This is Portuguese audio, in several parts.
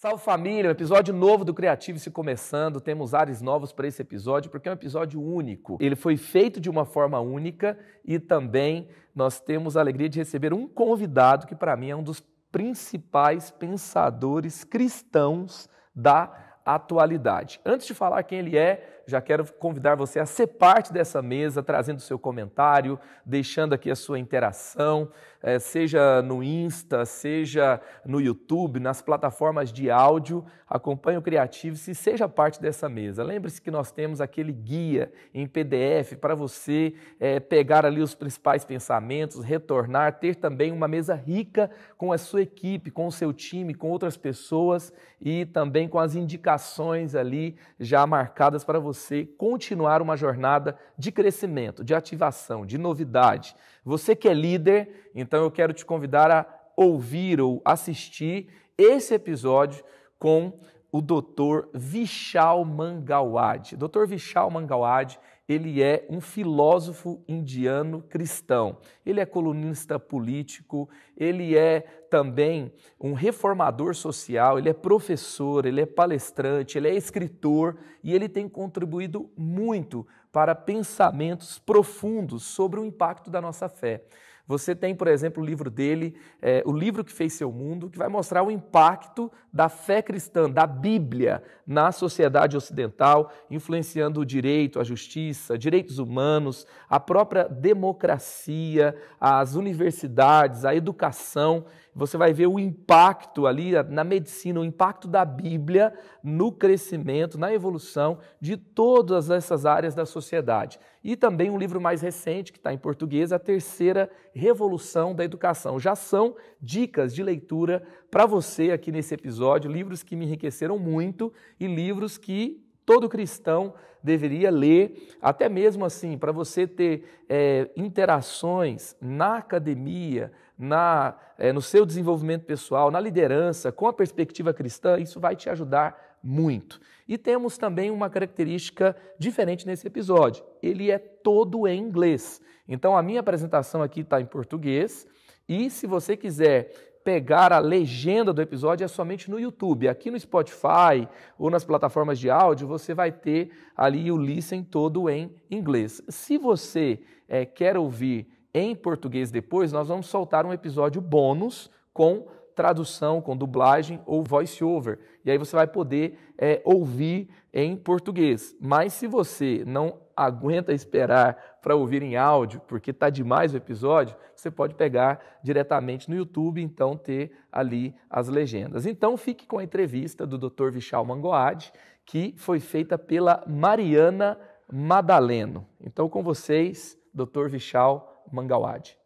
Salve família, um episódio novo do Criativo se começando. Temos ares novos para esse episódio, porque é um episódio único. Ele foi feito de uma forma única e também nós temos a alegria de receber um convidado que para mim é um dos principais pensadores cristãos da atualidade. Antes de falar quem ele é, já quero convidar você a ser parte dessa mesa, trazendo seu comentário, deixando aqui a sua interação, eh, seja no Insta, seja no YouTube, nas plataformas de áudio. Acompanhe o Criativo-se e seja parte dessa mesa. Lembre-se que nós temos aquele guia em PDF para você eh, pegar ali os principais pensamentos, retornar, ter também uma mesa rica com a sua equipe, com o seu time, com outras pessoas e também com as indicações ali já marcadas para você você continuar uma jornada de crescimento, de ativação, de novidade. Você que é líder, então eu quero te convidar a ouvir ou assistir esse episódio com o Dr. Vishal Mangawad. Dr. Vishal Mangawad, ele é um filósofo indiano cristão. Ele é colunista político, ele é também um reformador social, ele é professor, ele é palestrante, ele é escritor e ele tem contribuído muito para pensamentos profundos sobre o impacto da nossa fé. Você tem, por exemplo, o livro dele, é, O Livro que Fez Seu Mundo, que vai mostrar o impacto da fé cristã, da Bíblia, na sociedade ocidental, influenciando o direito, a justiça, direitos humanos, a própria democracia, as universidades, a educação. Você vai ver o impacto ali na medicina, o impacto da Bíblia no crescimento, na evolução de todas essas áreas da sociedade. E também um livro mais recente, que está em português, A Terceira Revolução da Educação. Já são dicas de leitura para você aqui nesse episódio, livros que me enriqueceram muito e livros que todo cristão deveria ler, até mesmo assim, para você ter é, interações na academia, na, é, no seu desenvolvimento pessoal, na liderança, com a perspectiva cristã, isso vai te ajudar muito. E temos também uma característica diferente nesse episódio: ele é todo em inglês. Então, a minha apresentação aqui está em português. E se você quiser pegar a legenda do episódio é somente no YouTube. Aqui no Spotify ou nas plataformas de áudio, você vai ter ali o listen todo em inglês. Se você é, quer ouvir em português depois, nós vamos soltar um episódio bônus com tradução, com dublagem ou voice-over. E aí você vai poder é, ouvir em português. Mas se você não aguenta esperar para ouvir em áudio, porque está demais o episódio, você pode pegar diretamente no YouTube, então ter ali as legendas. Então fique com a entrevista do Dr. Vishal Mangoad, que foi feita pela Mariana Madaleno. Então com vocês, Dr. Vishal Mangoad.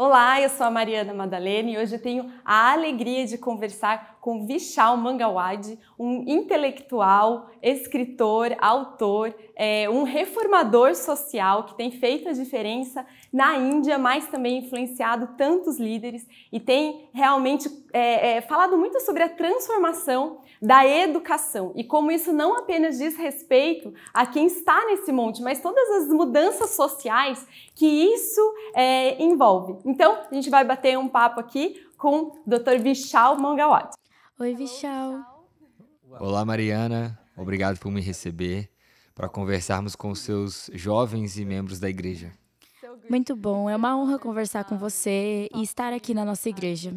Olá, eu sou a Mariana Madalena e hoje tenho a alegria de conversar com Vishal Mangawad, um intelectual, escritor, autor, é, um reformador social que tem feito a diferença na Índia, mas também influenciado tantos líderes e tem realmente é, é, falado muito sobre a transformação da educação e como isso não apenas diz respeito a quem está nesse monte, mas todas as mudanças sociais que isso é, envolve. Então, a gente vai bater um papo aqui com o Dr. Vishal Mangawat. Oi, Vishal. Olá, Mariana. Obrigado por me receber para conversarmos com seus jovens e membros da igreja. Muito bom, é uma honra conversar com você e estar aqui na nossa igreja.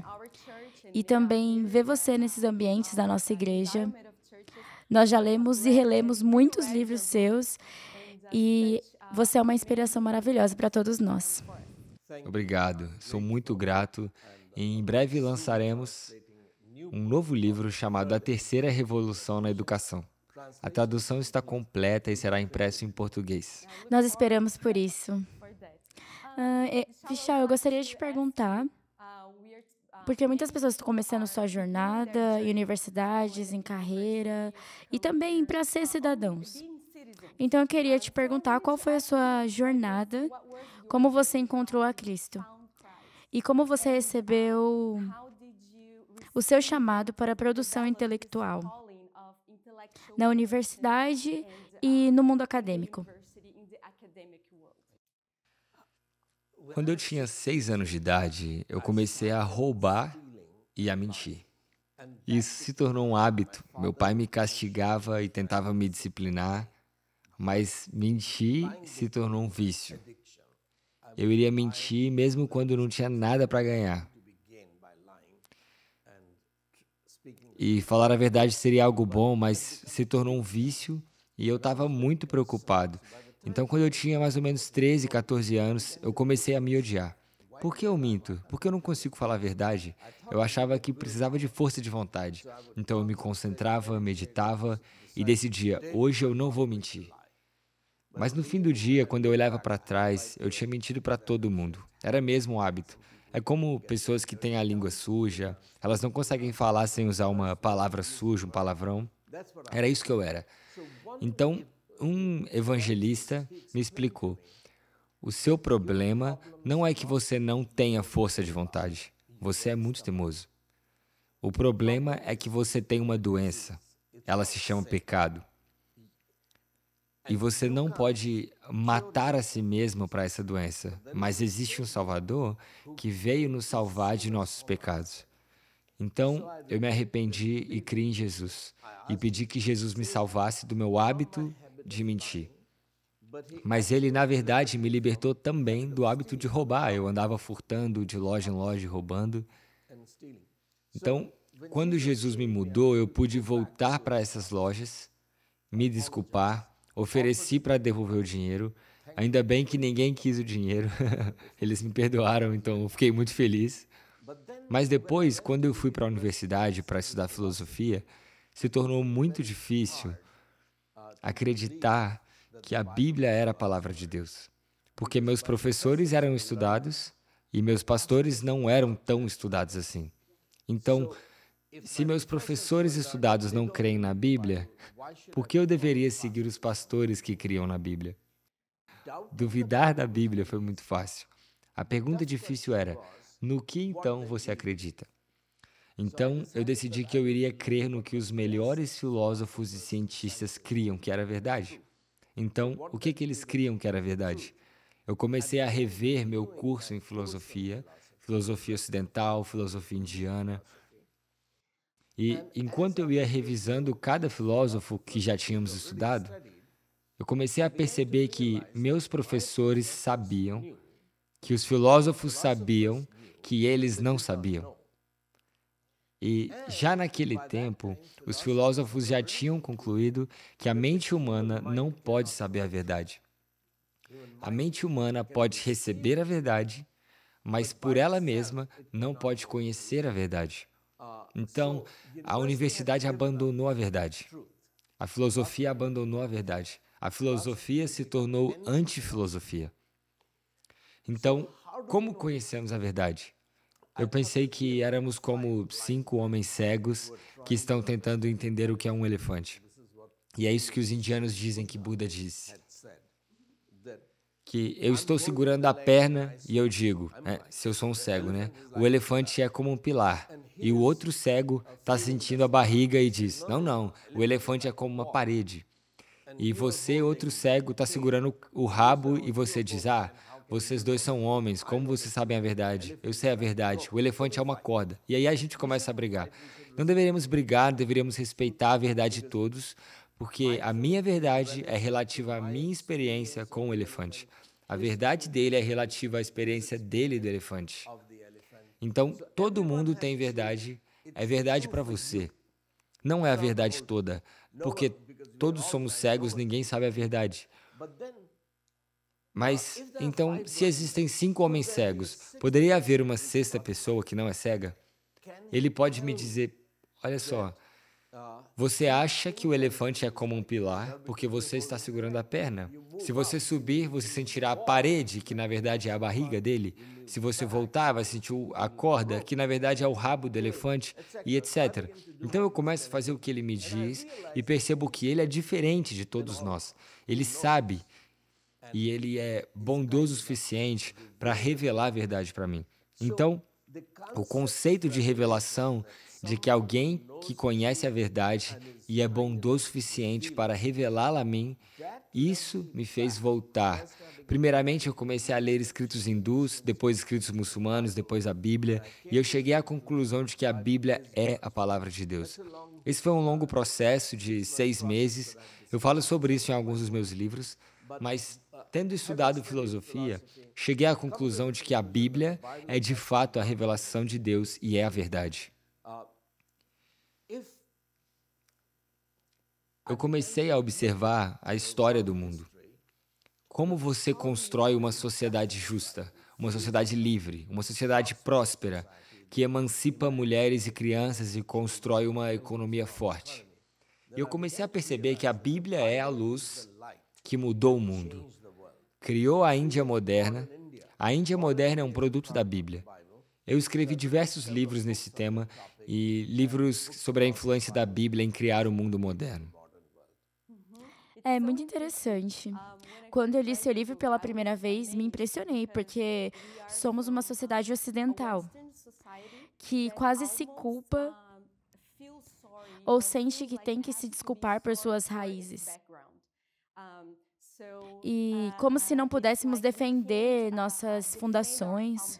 E também ver você nesses ambientes da nossa igreja. Nós já lemos e relemos muitos livros seus e você é uma inspiração maravilhosa para todos nós. Obrigado, sou muito grato em breve lançaremos um novo livro chamado A Terceira Revolução na Educação. A tradução está completa e será impresso em português. Nós esperamos por isso. Uh, eu gostaria de te perguntar, porque muitas pessoas estão começando sua jornada em universidades, em carreira, e também para ser cidadãos. Então, eu queria te perguntar qual foi a sua jornada, como você encontrou a Cristo. E como você recebeu o seu chamado para a produção intelectual na universidade e no mundo acadêmico? Quando eu tinha seis anos de idade, eu comecei a roubar e a mentir. Isso se tornou um hábito. Meu pai me castigava e tentava me disciplinar, mas mentir se tornou um vício. Eu iria mentir mesmo quando não tinha nada para ganhar. E falar a verdade seria algo bom, mas se tornou um vício e eu estava muito preocupado. Então, quando eu tinha mais ou menos 13, 14 anos, eu comecei a me odiar. Por que eu minto? Por que eu não consigo falar a verdade? Eu achava que precisava de força de vontade. Então eu me concentrava, meditava e decidia: hoje eu não vou mentir. Mas no fim do dia, quando eu olhava para trás, eu tinha mentido para todo mundo. Era mesmo um hábito. É como pessoas que têm a língua suja, elas não conseguem falar sem usar uma palavra suja, um palavrão. Era isso que eu era. Então, um evangelista me explicou: o seu problema não é que você não tenha força de vontade. Você é muito teimoso. O problema é que você tem uma doença. Ela se chama pecado. E você não pode matar a si mesmo para essa doença, mas existe um Salvador que veio nos salvar de nossos pecados. Então, eu me arrependi e criei em Jesus, e pedi que Jesus me salvasse do meu hábito de mentir. Mas ele, na verdade, me libertou também do hábito de roubar. Eu andava furtando de loja em loja, roubando. Então, quando Jesus me mudou, eu pude voltar para essas lojas, me desculpar, Ofereci para devolver o dinheiro. Ainda bem que ninguém quis o dinheiro. Eles me perdoaram, então eu fiquei muito feliz. Mas depois, quando eu fui para a universidade para estudar filosofia, se tornou muito difícil acreditar que a Bíblia era a palavra de Deus. Porque meus professores eram estudados e meus pastores não eram tão estudados assim. Então, se meus professores estudados não creem na Bíblia, por que eu deveria seguir os pastores que criam na Bíblia? Duvidar da Bíblia foi muito fácil. A pergunta difícil era: no que então você acredita? Então, eu decidi que eu iria crer no que os melhores filósofos e cientistas criam que era verdade. Então, o que, que eles criam que era verdade? Eu comecei a rever meu curso em filosofia, filosofia ocidental, filosofia indiana, e enquanto eu ia revisando cada filósofo que já tínhamos estudado, eu comecei a perceber que meus professores sabiam, que os filósofos sabiam, que eles não sabiam. E já naquele tempo, os filósofos já tinham concluído que a mente humana não pode saber a verdade. A mente humana pode receber a verdade, mas por ela mesma não pode conhecer a verdade. Então, a universidade abandonou a verdade. A filosofia abandonou a verdade. A filosofia se tornou antifilosofia. Então, como conhecemos a verdade? Eu pensei que éramos como cinco homens cegos que estão tentando entender o que é um elefante. E é isso que os indianos dizem que Buda disse que eu estou segurando a perna e eu digo, é, se eu sou um cego, né? O elefante é como um pilar. E o outro cego está sentindo a barriga e diz, não, não, o elefante é como uma parede. E você, outro cego, está segurando o rabo e você diz, ah, vocês dois são homens, como vocês sabem a verdade? Eu sei a verdade, o elefante é uma corda. E aí a gente começa a brigar. Não deveríamos brigar, deveríamos respeitar a verdade de todos, porque a minha verdade é relativa à minha experiência com o elefante. A verdade dele é relativa à experiência dele do elefante. Então, todo mundo tem verdade. É verdade para você. Não é a verdade toda, porque todos somos cegos, ninguém sabe a verdade. Mas, então, se existem cinco homens cegos, poderia haver uma sexta pessoa que não é cega? Ele pode me dizer: olha só, você acha que o elefante é como um pilar porque você está segurando a perna. Se você subir, você sentirá a parede, que na verdade é a barriga dele. Se você voltar, vai sentir a corda, que na verdade é o rabo do elefante, e etc. Então eu começo a fazer o que ele me diz e percebo que ele é diferente de todos nós. Ele sabe e ele é bondoso o suficiente para revelar a verdade para mim. Então, o conceito de revelação de que alguém que conhece a verdade e é bondoso o suficiente para revelá-la a mim, isso me fez voltar. Primeiramente, eu comecei a ler escritos hindus, depois escritos muçulmanos, depois a Bíblia, e eu cheguei à conclusão de que a Bíblia é a palavra de Deus. Esse foi um longo processo de seis meses. Eu falo sobre isso em alguns dos meus livros, mas tendo estudado filosofia, cheguei à conclusão de que a Bíblia é de fato a revelação de Deus e é a verdade. eu comecei a observar a história do mundo. Como você constrói uma sociedade justa, uma sociedade livre, uma sociedade próspera, que emancipa mulheres e crianças e constrói uma economia forte. E eu comecei a perceber que a Bíblia é a luz que mudou o mundo. Criou a Índia moderna. A Índia moderna é um produto da Bíblia. Eu escrevi diversos livros nesse tema e livros sobre a influência da Bíblia em criar o mundo moderno. É muito interessante. Quando eu li seu livro pela primeira vez, me impressionei, porque somos uma sociedade ocidental que quase se culpa ou sente que tem que se desculpar por suas raízes. E como se não pudéssemos defender nossas fundações,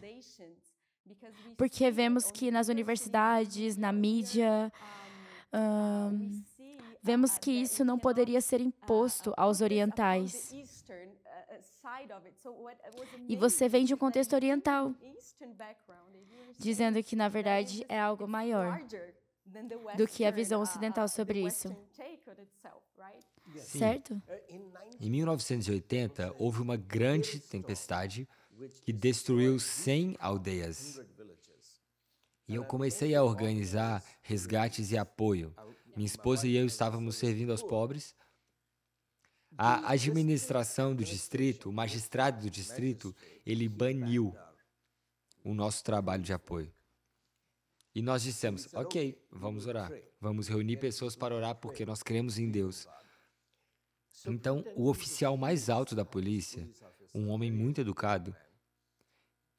porque vemos que nas universidades, na mídia, um, Vemos que isso não poderia ser imposto aos orientais. E você vem de um contexto oriental, dizendo que, na verdade, é algo maior do que a visão ocidental sobre isso. Sim. Certo? Em 1980, houve uma grande tempestade que destruiu 100 aldeias. E eu comecei a organizar resgates e apoio. Minha esposa e eu estávamos servindo aos pobres. A administração do distrito, o magistrado do distrito, ele baniu o nosso trabalho de apoio. E nós dissemos: ok, vamos orar. Vamos reunir pessoas para orar porque nós cremos em Deus. Então, o oficial mais alto da polícia, um homem muito educado,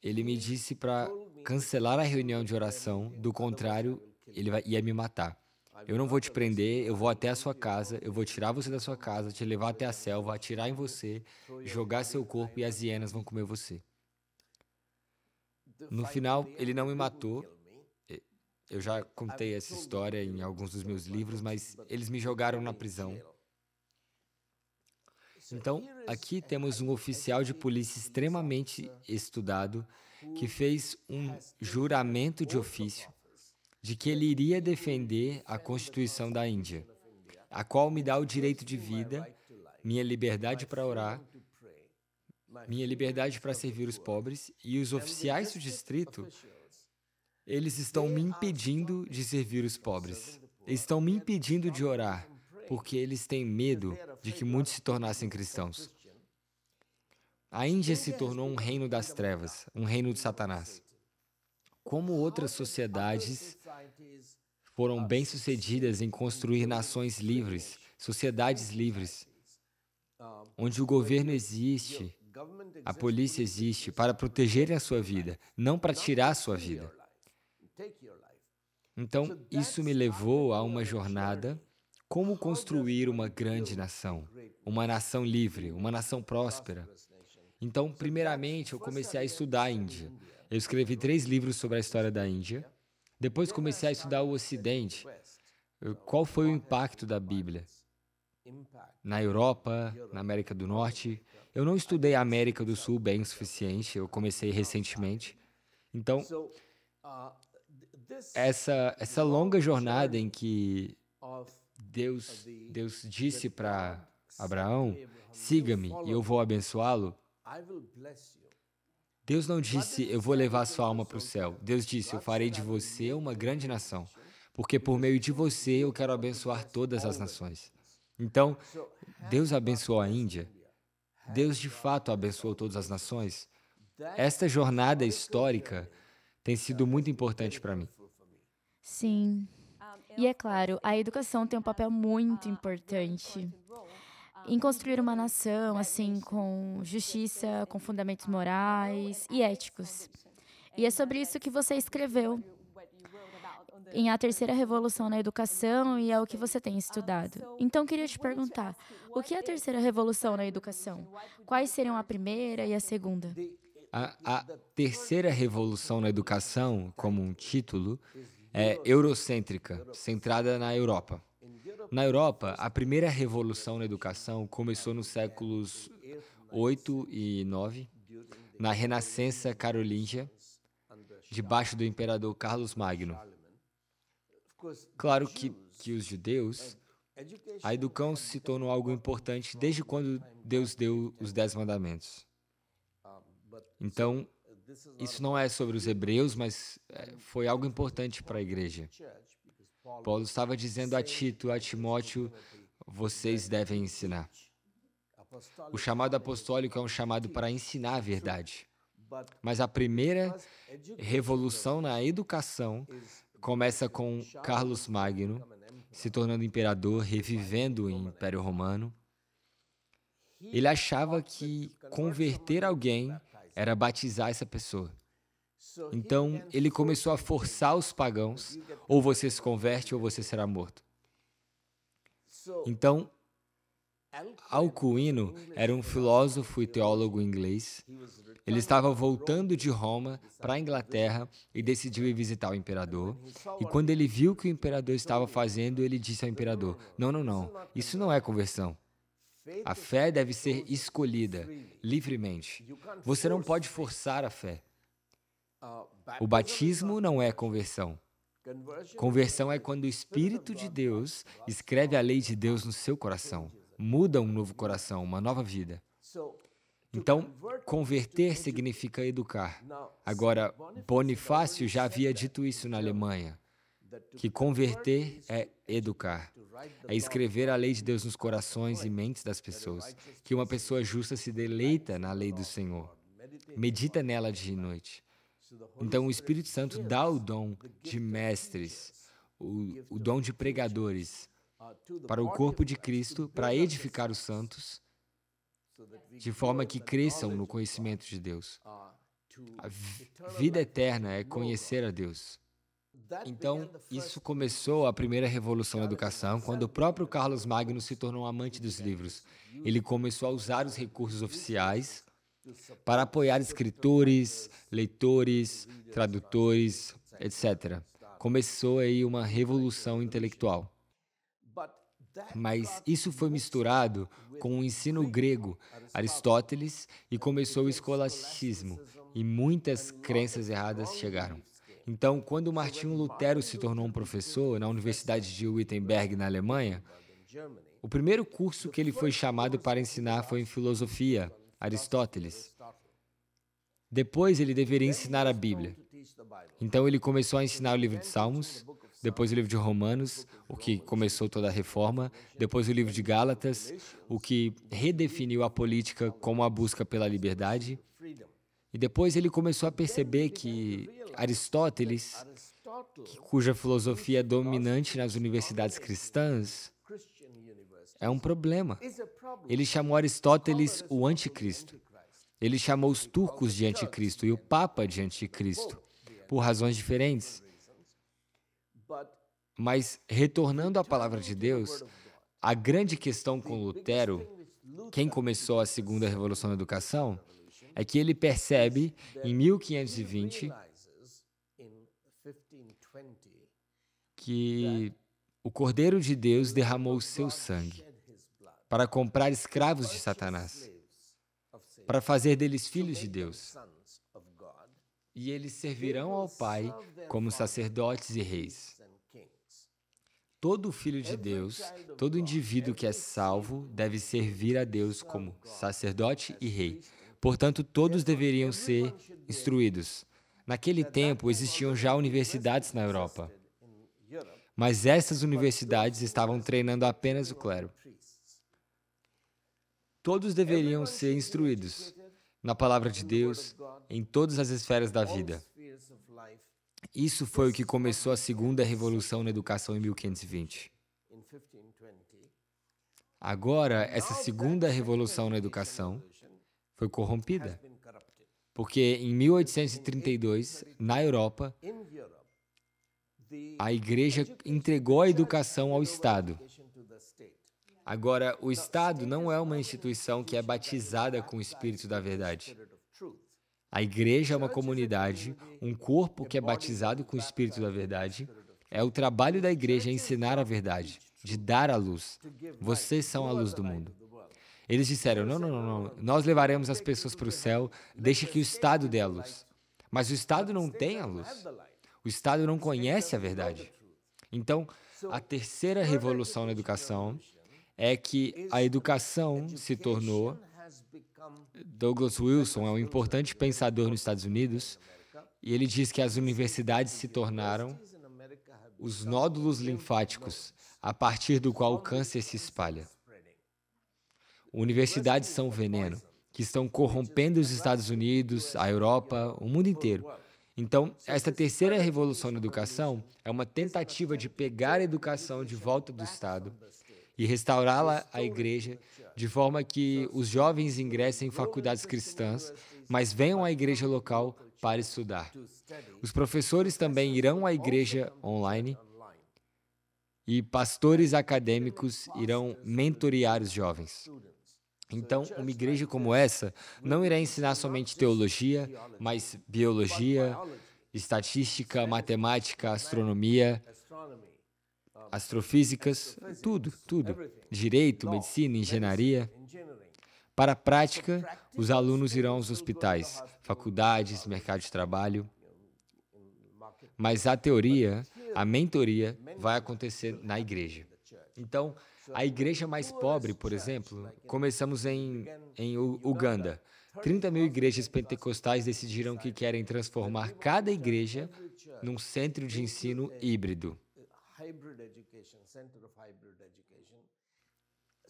ele me disse para cancelar a reunião de oração, do contrário, ele ia me matar. Eu não vou te prender, eu vou até a sua casa, eu vou tirar você da sua casa, te levar até a selva, atirar em você, jogar seu corpo e as hienas vão comer você. No final, ele não me matou. Eu já contei essa história em alguns dos meus livros, mas eles me jogaram na prisão. Então, aqui temos um oficial de polícia extremamente estudado que fez um juramento de ofício de que ele iria defender a Constituição da Índia, a qual me dá o direito de vida, minha liberdade para orar, minha liberdade para servir os pobres e os oficiais do distrito, eles estão me impedindo de servir os pobres. Estão me impedindo de orar, porque eles têm medo de que muitos se tornassem cristãos. A Índia se tornou um reino das trevas, um reino de Satanás como outras sociedades foram bem-sucedidas em construir nações livres, sociedades livres, onde o governo existe, a polícia existe para proteger a sua vida, não para tirar a sua vida. Então, isso me levou a uma jornada como construir uma grande nação, uma nação livre, uma nação próspera. Então, primeiramente, eu comecei a estudar a Índia. Eu escrevi três livros sobre a história da Índia. Depois comecei a estudar o Ocidente. Qual foi o impacto da Bíblia? Na Europa, na América do Norte. Eu não estudei a América do Sul bem o suficiente, eu comecei recentemente. Então, essa, essa longa jornada em que Deus, Deus disse para Abraão: siga-me e eu vou abençoá-lo. Deus não disse, eu vou levar sua alma para o céu. Deus disse, eu farei de você uma né? grande nação, porque por meio de você eu quero abençoar todas as nações. Então, Deus abençoou a Índia. Deus de fato abençoou todas as nações. Esta jornada histórica tem sido muito importante para mim. Sim. Ah, e é claro, a educação tem um papel muito importante em construir uma nação assim com justiça, com fundamentos morais e éticos. E é sobre isso que você escreveu em A Terceira Revolução na Educação e é o que você tem estudado. Então, queria te perguntar, o que é a Terceira Revolução na Educação? Quais seriam a primeira e a segunda? A, a Terceira Revolução na Educação, como um título, é eurocêntrica, centrada na Europa. Na Europa, a primeira revolução na educação começou nos séculos 8 e 9, na Renascença Carolíngia, debaixo do imperador Carlos Magno. Claro que, que os judeus, a educação se tornou algo importante desde quando Deus deu os Dez Mandamentos. Então, isso não é sobre os hebreus, mas eh, foi algo importante para a igreja. Paulo estava dizendo a Tito, a Timóteo, vocês devem ensinar. O chamado apostólico é um chamado para ensinar a verdade. Mas a primeira revolução na educação começa com Carlos Magno se tornando imperador, revivendo o Império Romano. Ele achava que converter alguém era batizar essa pessoa. Então ele começou a forçar os pagãos: ou você se converte ou você será morto. Então, Alcuino era um filósofo e teólogo inglês. Ele estava voltando de Roma para a Inglaterra e decidiu ir visitar o imperador. E quando ele viu que o imperador estava fazendo, ele disse ao imperador: Não, não, não, isso não é conversão. A fé deve ser escolhida livremente. Você não pode forçar a fé. O batismo não é conversão. Conversão é quando o Espírito de Deus escreve a lei de Deus no seu coração, muda um novo coração, uma nova vida. Então, converter significa educar. Agora, Bonifácio já havia dito isso na Alemanha, que converter é educar, é escrever a lei de Deus nos corações e mentes das pessoas, que uma pessoa justa se deleita na lei do Senhor, medita nela dia e noite. Então, o Espírito Santo dá o dom de mestres, o, o dom de pregadores para o corpo de Cristo, para edificar os santos, de forma que cresçam no conhecimento de Deus. A vida eterna é conhecer a Deus. Então, isso começou a primeira revolução da educação, quando o próprio Carlos Magno se tornou um amante dos livros. Ele começou a usar os recursos oficiais para apoiar escritores, leitores, tradutores, etc. Começou aí uma revolução intelectual. Mas isso foi misturado com o ensino grego, Aristóteles, e começou o escolasticismo, e muitas crenças erradas chegaram. Então, quando Martinho Lutero se tornou um professor na Universidade de Wittenberg, na Alemanha, o primeiro curso que ele foi chamado para ensinar foi em filosofia, Aristóteles. Depois ele deveria ensinar a Bíblia. Então ele começou a ensinar o livro de Salmos, depois o livro de Romanos, o que começou toda a reforma, depois o livro de Gálatas, o que redefiniu a política como a busca pela liberdade. E depois ele começou a perceber que Aristóteles, cuja filosofia é dominante nas universidades cristãs, é um problema. Ele chamou Aristóteles o anticristo. Ele chamou os turcos de anticristo e o papa de anticristo, por razões diferentes. Mas, retornando à palavra de Deus, a grande questão com Lutero, quem começou a segunda revolução da educação, é que ele percebe, em 1520, que o Cordeiro de Deus derramou o seu sangue para comprar escravos de Satanás, para fazer deles filhos de Deus. E eles servirão ao Pai como sacerdotes e reis. Todo filho de Deus, todo indivíduo que é salvo, deve servir a Deus como sacerdote e rei. Portanto, todos deveriam ser instruídos. Naquele tempo, existiam já universidades na Europa, mas essas universidades estavam treinando apenas o clero. Todos deveriam ser instruídos na palavra de Deus em todas as esferas da vida. Isso foi o que começou a segunda revolução na educação em 1520. Agora, essa segunda revolução na educação foi corrompida, porque em 1832, na Europa, a igreja entregou a educação ao Estado. Agora, o Estado não é uma instituição que é batizada com o Espírito da Verdade. A igreja é uma comunidade, um corpo que é batizado com o Espírito da Verdade. É o trabalho da igreja é ensinar a verdade, de dar a luz. Vocês são a luz do mundo. Eles disseram: não, não, não, não. nós levaremos as pessoas para o céu, deixe que o Estado dê a luz. Mas o Estado não tem a luz. O Estado não conhece a verdade. Então, a terceira revolução na educação é que a educação se tornou. Douglas Wilson é um importante pensador nos Estados Unidos e ele diz que as universidades se tornaram os nódulos linfáticos a partir do qual o câncer se espalha. Universidades são veneno que estão corrompendo os Estados Unidos, a Europa, o mundo inteiro. Então, esta terceira revolução na educação é uma tentativa de pegar a educação de volta do Estado e restaurá-la à igreja, de forma que os jovens ingressem em faculdades cristãs, mas venham à igreja local para estudar. Os professores também irão à igreja online e pastores acadêmicos irão mentorear os jovens. Então, uma igreja como essa não irá ensinar somente teologia, mas biologia, estatística, matemática, astronomia, astrofísicas, tudo, tudo. Direito, medicina, engenharia. Para a prática, os alunos irão aos hospitais, faculdades, mercado de trabalho. Mas a teoria, a mentoria, vai acontecer na igreja. Então, a igreja mais pobre, por exemplo, começamos em, em Uganda. 30 mil igrejas pentecostais decidiram que querem transformar cada igreja num centro de ensino híbrido.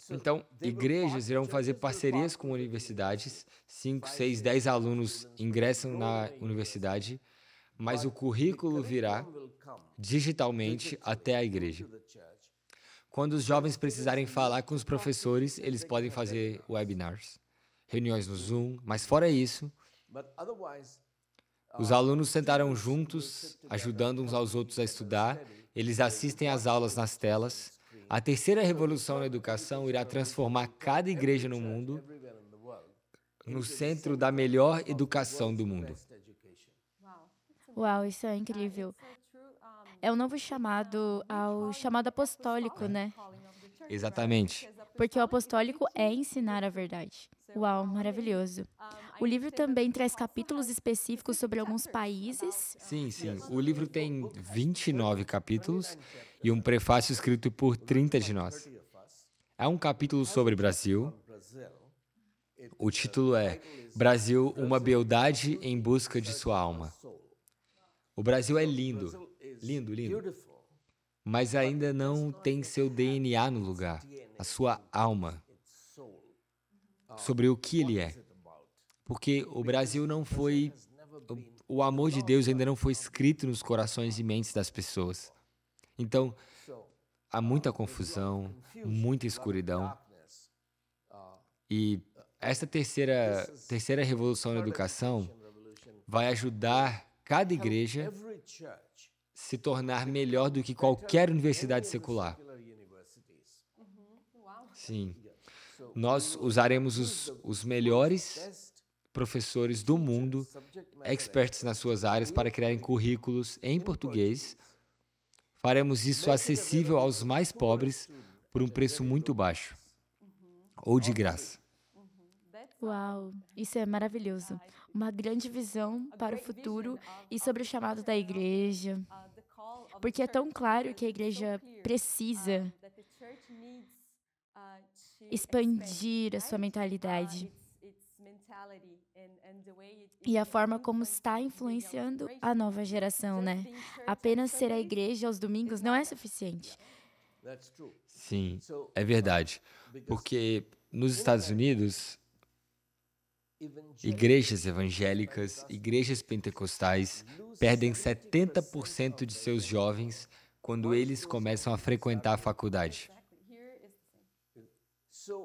Então, igrejas irão fazer parcerias com universidades. 5, 6, 10 alunos ingressam na universidade, mas o currículo virá digitalmente até a igreja. Quando os jovens precisarem falar com os professores, eles podem fazer webinars, reuniões no Zoom, mas fora isso, os uh, alunos sentaram juntos, ajudando uns aos outros a estudar eles assistem às aulas nas telas. A terceira revolução na educação irá transformar cada igreja no mundo no centro da melhor educação do mundo. Uau, isso é incrível. É o um novo chamado ao chamado apostólico, né? Exatamente. Porque o apostólico é ensinar a verdade. Uau, maravilhoso. O livro também traz capítulos específicos sobre alguns países. Sim, sim. O livro tem 29 capítulos e um prefácio escrito por 30 de nós. Há é um capítulo sobre Brasil. O título é Brasil, uma beldade em busca de sua alma. O Brasil é lindo, lindo, lindo, mas ainda não tem seu DNA no lugar, a sua alma, sobre o que ele é porque o Brasil não foi. O amor de Deus ainda não foi escrito nos corações e mentes das pessoas. Então, há muita confusão, muita escuridão. E essa terceira, terceira revolução na educação vai ajudar cada igreja se tornar melhor do que qualquer universidade secular. Sim. Nós usaremos os, os melhores professores do mundo, expertos nas suas áreas, para criarem currículos em português. Faremos isso acessível aos mais pobres por um preço muito baixo ou de graça. Uau, isso é maravilhoso. Uma grande visão para o futuro e sobre o chamado da igreja. Porque é tão claro que a igreja precisa expandir a sua mentalidade e a forma como está influenciando a nova geração, né? Apenas ser a igreja aos domingos não é suficiente. Sim, é uh, verdade. Porque nos Estados Unidos, igrejas evangélicas, igrejas pentecostais perdem 70% de seus jovens quando eles começam a frequentar a faculdade.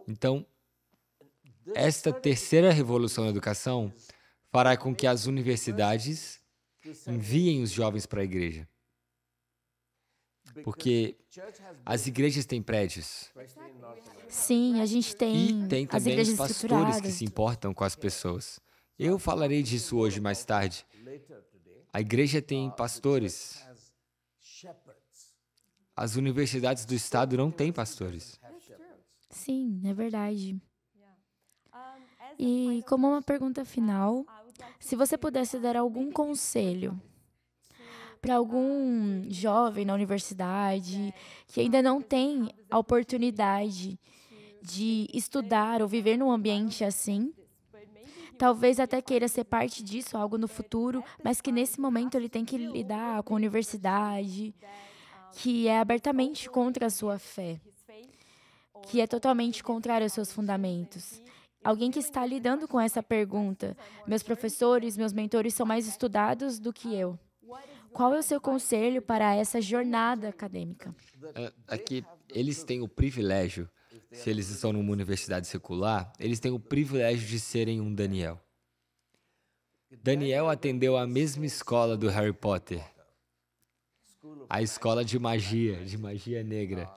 Então, esta terceira revolução na educação fará com que as universidades enviem os jovens para a igreja. Porque as igrejas têm prédios. Sim, a gente tem. E tem também os pastores que se importam com as pessoas. Eu falarei disso hoje mais tarde. A igreja tem pastores. As universidades do Estado não têm pastores. Sim, é verdade. E como uma pergunta final, se você pudesse dar algum conselho para algum jovem na universidade que ainda não tem a oportunidade de estudar ou viver num ambiente assim, talvez até queira ser parte disso, algo no futuro, mas que nesse momento ele tem que lidar com a universidade, que é abertamente contra a sua fé, que é totalmente contrária aos seus fundamentos alguém que está lidando com essa pergunta. Meus professores, meus mentores são mais estudados do que eu. Qual é o seu conselho para essa jornada acadêmica? Aqui, é, é eles têm o privilégio, se eles estão numa universidade secular, eles têm o privilégio de serem um Daniel. Daniel atendeu a mesma escola do Harry Potter, a escola de magia, de magia negra.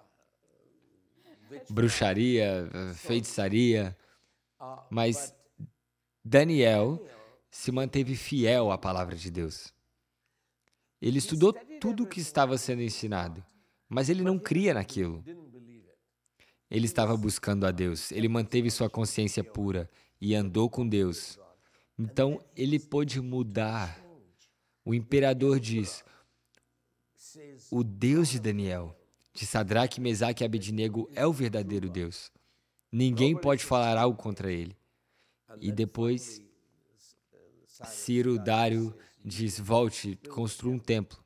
Bruxaria, feitiçaria. Mas Daniel se manteve fiel à palavra de Deus. Ele estudou tudo o que estava sendo ensinado, mas ele não cria naquilo. Ele estava buscando a Deus, ele manteve sua consciência pura e andou com Deus. Então, ele pôde mudar. O imperador diz: O Deus de Daniel, de Sadraque, Mesaque e Abednego é o verdadeiro Deus. Ninguém pode falar algo contra ele. E depois, Ciro Dário diz: Volte, construa um templo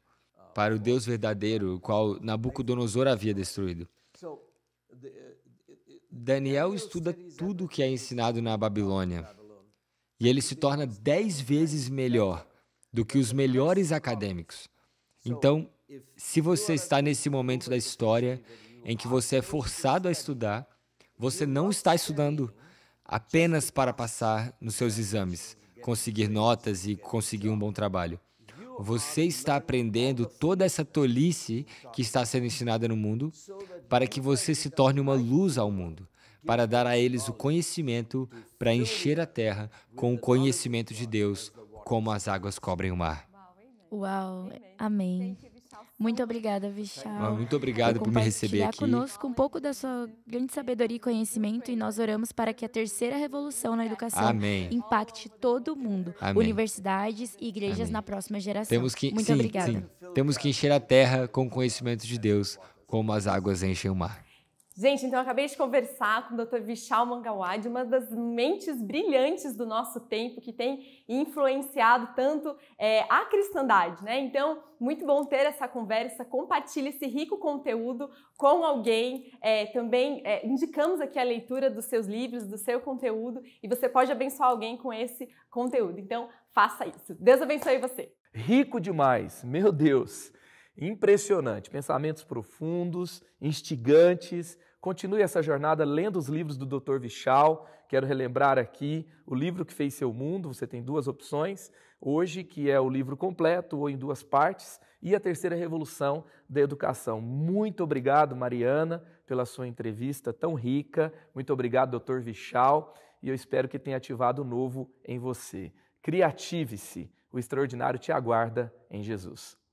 para o Deus verdadeiro, o qual Nabucodonosor havia destruído. Uh, Daniel estuda tudo o que é ensinado na Babilônia e ele se torna dez vezes melhor do que os melhores acadêmicos. Então, se você está nesse momento da história em que você é forçado a estudar, você não está estudando apenas para passar nos seus exames, conseguir notas e conseguir um bom trabalho. Você está aprendendo toda essa tolice que está sendo ensinada no mundo para que você se torne uma luz ao mundo, para dar a eles o conhecimento para encher a terra com o conhecimento de Deus, como as águas cobrem o mar. Uau, amém. Muito obrigada, Vishal. Tá ah, muito obrigado por, por me receber aqui. conosco um pouco da sua grande sabedoria e conhecimento e nós oramos para que a terceira revolução na educação Amém. impacte todo mundo, Amém. universidades e igrejas Amém. na próxima geração. Temos que, Muito sim, obrigada. Sim. Temos que encher a terra com o conhecimento de Deus, como as águas enchem o mar. Gente, então eu acabei de conversar com o Dr. Vishal Mangawad, uma das mentes brilhantes do nosso tempo que tem influenciado tanto é, a cristandade, né? Então, muito bom ter essa conversa. Compartilhe esse rico conteúdo com alguém. É, também é, indicamos aqui a leitura dos seus livros, do seu conteúdo, e você pode abençoar alguém com esse conteúdo. Então, faça isso. Deus abençoe você. Rico demais, meu Deus! Impressionante, pensamentos profundos, instigantes, Continue essa jornada lendo os livros do Dr. Vichal. Quero relembrar aqui o livro que fez seu mundo. Você tem duas opções hoje, que é o livro completo ou em duas partes, e a terceira revolução da educação. Muito obrigado, Mariana, pela sua entrevista tão rica. Muito obrigado, Dr. Vichal, e eu espero que tenha ativado o novo em você. Criative-se. O extraordinário te aguarda em Jesus.